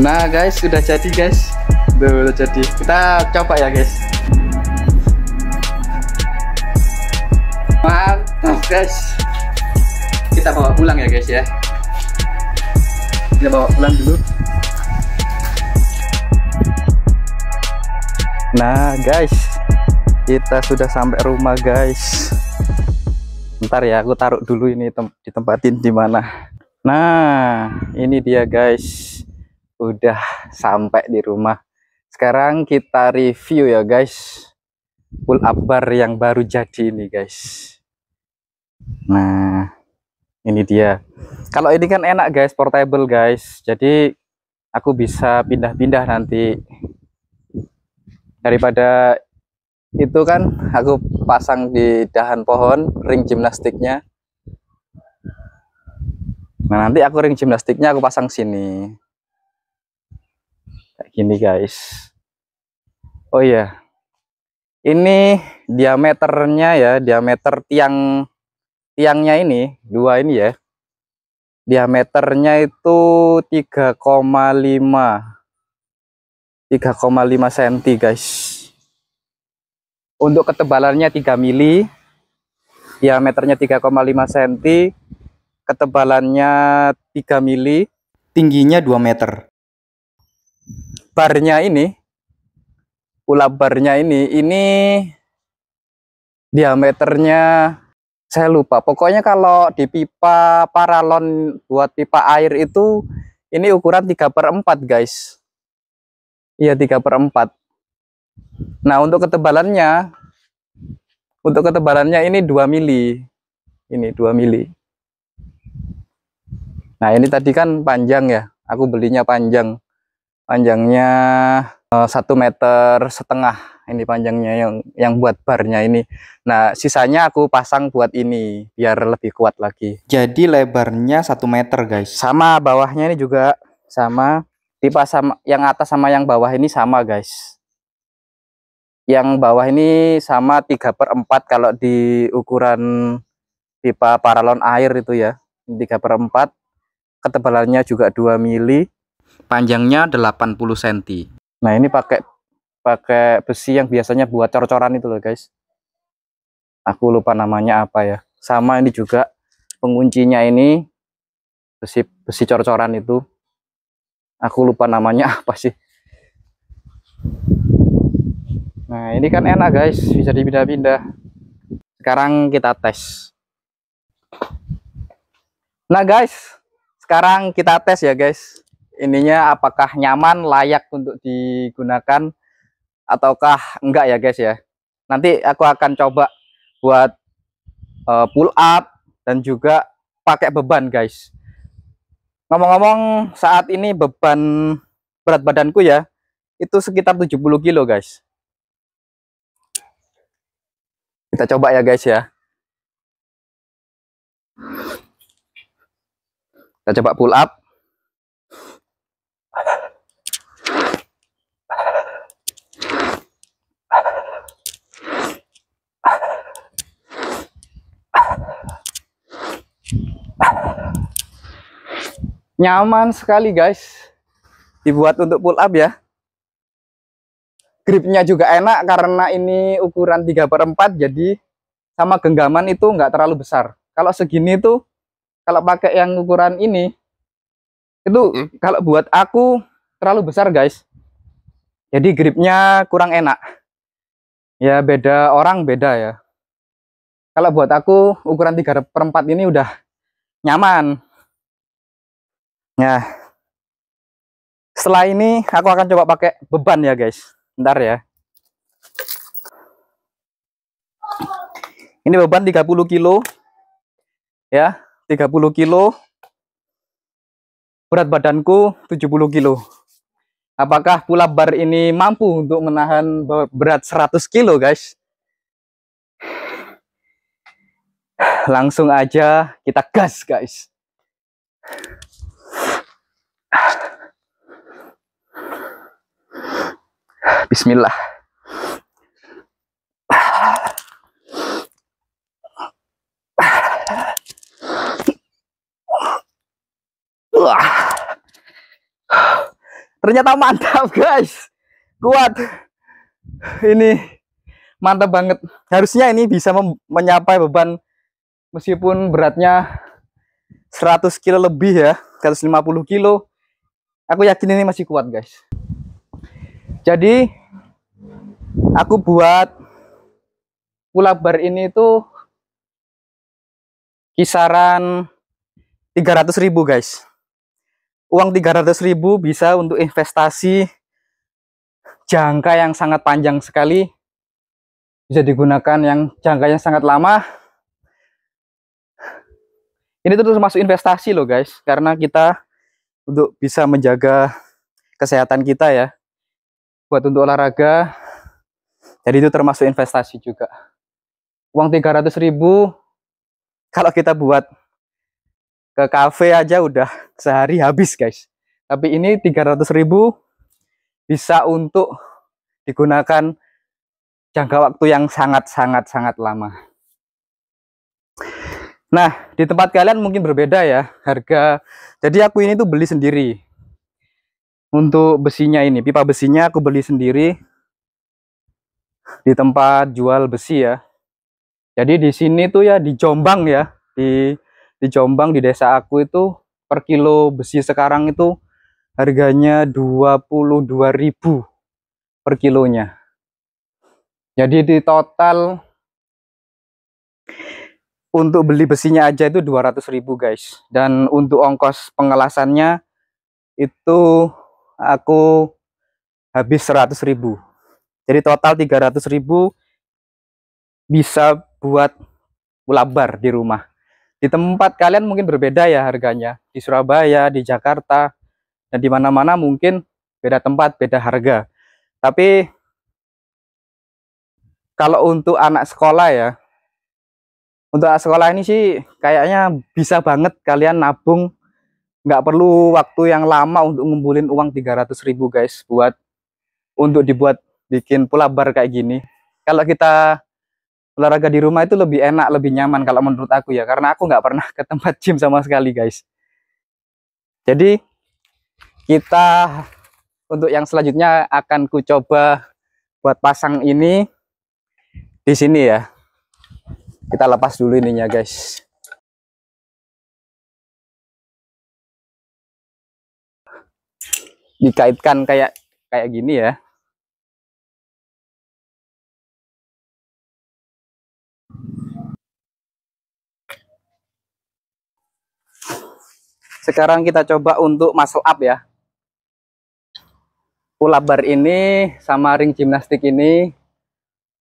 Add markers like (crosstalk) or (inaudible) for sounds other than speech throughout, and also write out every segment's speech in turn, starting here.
nah guys sudah jadi guys Duh, Sudah jadi kita coba ya guys mantap guys kita bawa pulang ya guys ya kita bawa pulang dulu nah guys kita sudah sampai rumah guys ntar ya aku taruh dulu ini tem ditempatin di mana nah ini dia guys udah sampai di rumah. Sekarang kita review ya guys. Pull up bar yang baru jadi ini guys. Nah, ini dia. Kalau ini kan enak guys, portable guys. Jadi aku bisa pindah-pindah nanti. Daripada itu kan aku pasang di dahan pohon ring gimnastiknya. Nah, nanti aku ring gimnastiknya aku pasang sini gini guys oh iya ini diameternya ya diameter tiang tiangnya ini dua ini ya diameternya itu 3,5 3,5 cm guys untuk ketebalannya 3 mili diameternya 3,5 cm ketebalannya 3 mili tingginya 2 meter barnya ini ulap barnya ini ini diameternya saya lupa pokoknya kalau di pipa paralon buat pipa air itu ini ukuran 3 per 4 guys iya 3 per 4 nah untuk ketebalannya untuk ketebalannya ini 2 mili ini 2 mili nah ini tadi kan panjang ya aku belinya panjang panjangnya eh, satu meter setengah ini panjangnya yang yang buat barnya ini nah sisanya aku pasang buat ini biar lebih kuat lagi jadi lebarnya satu meter guys sama bawahnya ini juga sama tipe sama yang atas sama yang bawah ini sama guys yang bawah ini sama 3 per 4 kalau di ukuran pipa paralon air itu ya 3 per 4 ketebalannya juga 2 mili panjangnya 80 cm. Nah, ini pakai pakai besi yang biasanya buat cor-coran itu loh, guys. Aku lupa namanya apa ya. Sama ini juga penguncinya ini besi besi cor-coran itu. Aku lupa namanya (laughs) apa sih. Nah, ini kan enak, guys, bisa dipindah-pindah. Sekarang kita tes. Nah, guys, sekarang kita tes ya, guys ininya apakah nyaman, layak untuk digunakan ataukah enggak ya guys ya. Nanti aku akan coba buat uh, pull up dan juga pakai beban guys. Ngomong-ngomong saat ini beban berat badanku ya itu sekitar 70 kilo guys. Kita coba ya guys ya. Kita coba pull up. nyaman sekali guys dibuat untuk pull up ya gripnya juga enak karena ini ukuran 3 per 4 jadi sama genggaman itu nggak terlalu besar kalau segini tuh kalau pakai yang ukuran ini itu hmm. kalau buat aku terlalu besar guys jadi gripnya kurang enak ya beda orang beda ya kalau buat aku ukuran 3 per 4 ini udah nyaman Ya, setelah ini aku akan coba pakai beban ya guys. Ntar ya. Ini beban 30 kilo. Ya, 30 kilo. Berat badanku 70 kilo. Apakah pula bar ini mampu untuk menahan berat 100 kilo guys? Langsung aja kita gas guys. Bismillah. Wah. Ternyata mantap, guys. Kuat. Ini mantap banget. Harusnya ini bisa menyapai beban meskipun beratnya 100 kilo lebih ya, 150 kilo. Aku yakin ini masih kuat, guys jadi aku buat bar ini tuh kisaran 300 ribu guys uang 300 ribu bisa untuk investasi jangka yang sangat panjang sekali bisa digunakan yang jangkanya sangat lama ini tuh termasuk investasi loh guys karena kita untuk bisa menjaga kesehatan kita ya buat untuk olahraga. Jadi itu termasuk investasi juga. Uang 300 ribu kalau kita buat ke cafe aja udah sehari habis guys. Tapi ini 300 ribu bisa untuk digunakan jangka waktu yang sangat-sangat-sangat lama. Nah, di tempat kalian mungkin berbeda ya harga. Jadi aku ini tuh beli sendiri untuk besinya ini pipa besinya aku beli sendiri di tempat jual besi ya jadi di sini tuh ya di Jombang ya di di Jombang di desa aku itu per kilo besi sekarang itu harganya 22.000 per kilonya jadi di total untuk beli besinya aja itu 200.000 guys dan untuk ongkos pengelasannya itu aku habis 100.000. ribu jadi total 300.000 ribu bisa buat ulabar di rumah di tempat kalian mungkin berbeda ya harganya di Surabaya di Jakarta dan di mana-mana mungkin beda tempat beda harga tapi kalau untuk anak sekolah ya untuk sekolah ini sih kayaknya bisa banget kalian nabung nggak perlu waktu yang lama untuk ngumpulin uang 300 ribu guys buat untuk dibuat bikin pula bar kayak gini kalau kita olahraga di rumah itu lebih enak lebih nyaman kalau menurut aku ya karena aku nggak pernah ke tempat gym sama sekali guys jadi kita untuk yang selanjutnya akan ku coba buat pasang ini di sini ya kita lepas dulu ininya guys dikaitkan kayak kayak gini ya sekarang kita coba untuk muscle up ya pull bar ini sama ring gimnastik ini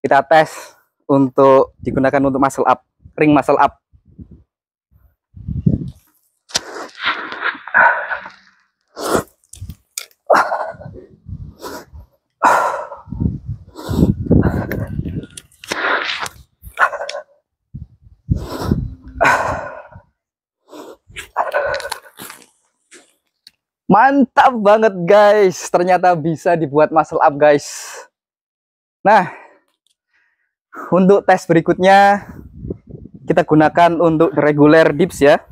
kita tes untuk digunakan untuk muscle up ring muscle up Mantap banget guys, ternyata bisa dibuat muscle up guys. Nah, untuk tes berikutnya kita gunakan untuk reguler dips ya.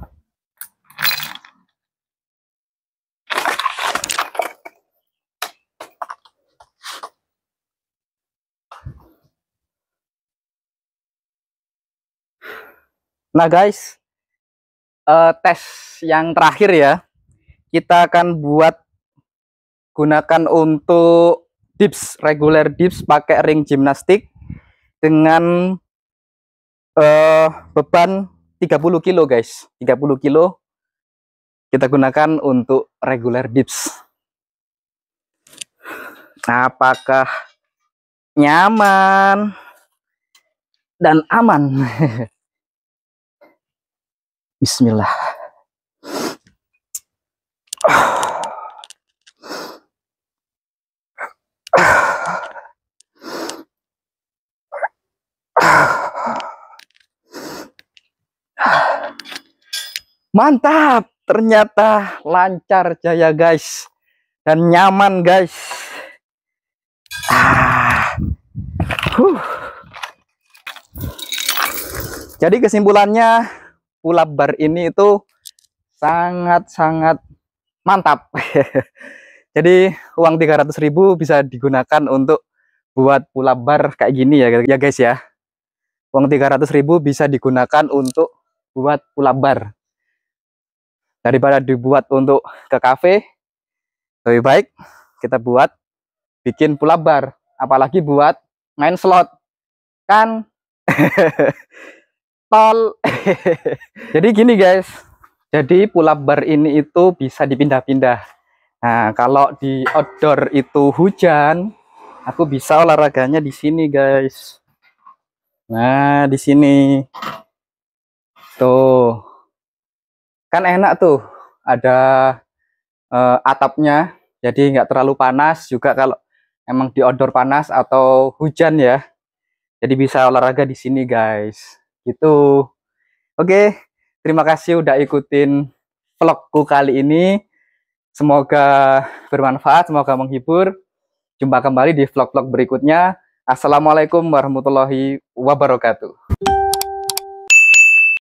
Nah guys, uh, tes yang terakhir ya, kita akan buat gunakan untuk dips reguler dips pakai ring gimnastik dengan uh, beban 30 kilo guys 30 kilo kita gunakan untuk reguler dips apakah nyaman dan aman (laughs) Bismillah Mantap, ternyata lancar jaya guys dan nyaman guys. Ah. Huh. Jadi kesimpulannya pulap bar ini itu sangat-sangat mantap. (laughs) Jadi uang 300.000 bisa digunakan untuk buat pulap bar kayak gini ya ya guys ya. Uang 300.000 bisa digunakan untuk buat pulap bar daripada dibuat untuk ke kafe lebih baik kita buat bikin pulau bar apalagi buat main slot kan (laughs) tol (laughs) jadi gini guys jadi pulau bar ini itu bisa dipindah-pindah nah kalau di outdoor itu hujan aku bisa olahraganya di sini guys nah di sini tuh kan enak tuh ada uh, atapnya jadi nggak terlalu panas juga kalau emang di outdoor panas atau hujan ya jadi bisa olahraga di sini guys gitu oke terima kasih udah ikutin vlogku kali ini semoga bermanfaat semoga menghibur jumpa kembali di vlog-vlog berikutnya assalamualaikum warahmatullahi wabarakatuh